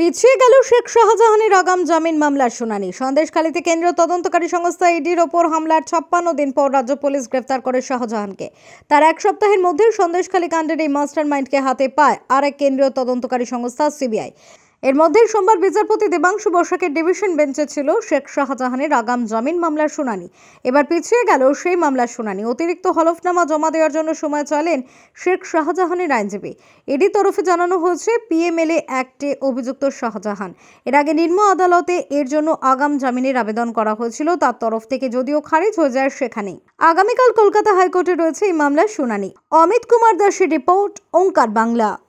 পিছিয়ে গেল শেখ শাহজাহানের আগাম জামিন মামলার শুনানি সন্দেশখালীতে কেন্দ্রীয় তদন্তকারী সংস্থা ইডির ওপর হামলার ছাপ্পান্ন দিন পর রাজ্য পুলিশ গ্রেফতার করে শাহজাহানকে তার এক সপ্তাহের মধ্যে সন্দেশখালী কাণ্ডের এই মাস্টার মাইন্ডকে হাতে পায় আরেক কেন্দ্রীয় তদন্তকারী সংস্থা সিবিআই এর মধ্যে সোমবার বিচারপতি দেবাংশু বসাকের ডিভিশন বেঞ্চে ছিল শেখ শাহজাহানের আগাম জামিন মামলার শুনানি এবার পিছিয়ে গেল সেই মামলার শুনানি অতিরিক্ত হলফনামা জমা দেওয়ার জন্য সময় চলেন শেখ শাহজাহানের আইনজীবী এডি তরফে জানানো হয়েছে পিএমএলএ অ্যাক্টে অভিযুক্ত শাহজাহান এর আগে নিম্ন আদালতে এর জন্য আগাম জামিনের আবেদন করা হয়েছিল তার তরফ থেকে যদিও খারিজ হয়ে যায় সেখানেই আগামীকাল কলকাতা হাইকোর্টে রয়েছে এই মামলার শুনানি অমিত কুমার দাসের রিপোর্ট ওঙ্কার বাংলা